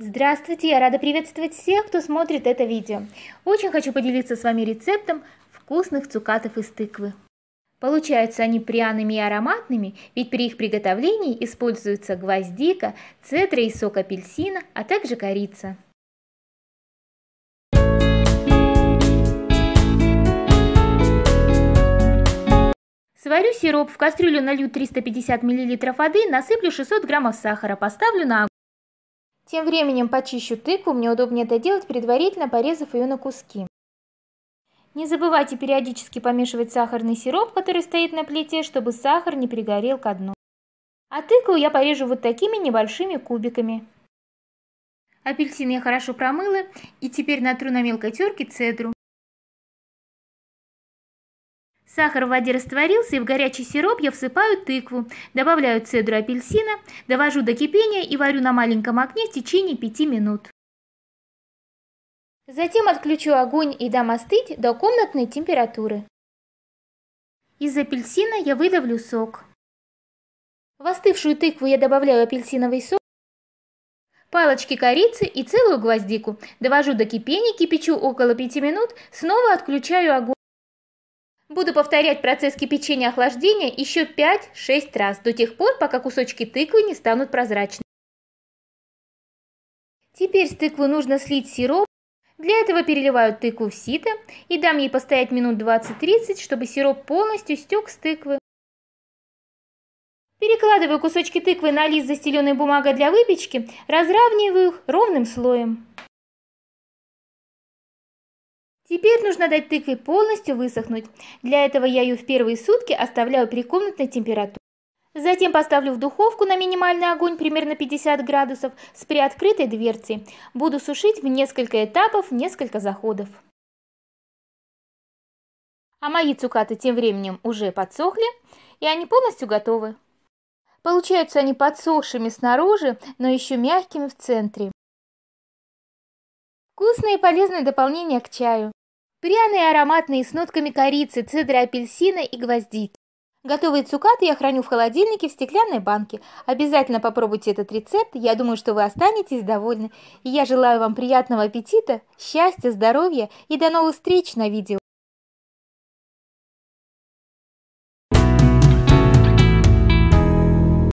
Здравствуйте, я рада приветствовать всех, кто смотрит это видео. Очень хочу поделиться с вами рецептом вкусных цукатов из тыквы. Получаются они пряными и ароматными, ведь при их приготовлении используются гвоздика, цедра и сок апельсина, а также корица. Сварю сироп, в кастрюлю налью 350 мл воды, насыплю 600 граммов сахара, поставлю на огонь. Тем временем почищу тыкву, мне удобнее это делать, предварительно порезав ее на куски. Не забывайте периодически помешивать сахарный сироп, который стоит на плите, чтобы сахар не пригорел ко дну. А тыкву я порежу вот такими небольшими кубиками. Апельсин я хорошо промыла и теперь натру на мелкой терке цедру. Сахар в воде растворился, и в горячий сироп я всыпаю тыкву, добавляю цедру апельсина, довожу до кипения и варю на маленьком огне в течение 5 минут. Затем отключу огонь и дам остыть до комнатной температуры. Из апельсина я выдавлю сок. В остывшую тыкву я добавляю апельсиновый сок, палочки корицы и целую гвоздику. Довожу до кипения, кипячу около 5 минут, снова отключаю огонь. Буду повторять процесс кипячения охлаждения еще 5-6 раз, до тех пор, пока кусочки тыквы не станут прозрачными. Теперь с тыквы нужно слить сироп. Для этого переливаю тыкву в сито и дам ей постоять минут 20-30, чтобы сироп полностью стек с тыквы. Перекладываю кусочки тыквы на лист, застеленный бумагой для выпечки, разравниваю их ровным слоем. Теперь нужно дать тыкве полностью высохнуть. Для этого я ее в первые сутки оставляю при комнатной температуре. Затем поставлю в духовку на минимальный огонь примерно 50 градусов с приоткрытой дверцей. Буду сушить в несколько этапов, несколько заходов. А мои цукаты тем временем уже подсохли, и они полностью готовы. Получаются они подсохшими снаружи, но еще мягкими в центре. Вкусные и полезные дополнения к чаю. Пряные, ароматные, с нотками корицы, цедры апельсина и гвоздики. Готовые цукаты я храню в холодильнике в стеклянной банке. Обязательно попробуйте этот рецепт, я думаю, что вы останетесь довольны. И я желаю вам приятного аппетита, счастья, здоровья и до новых встреч на видео.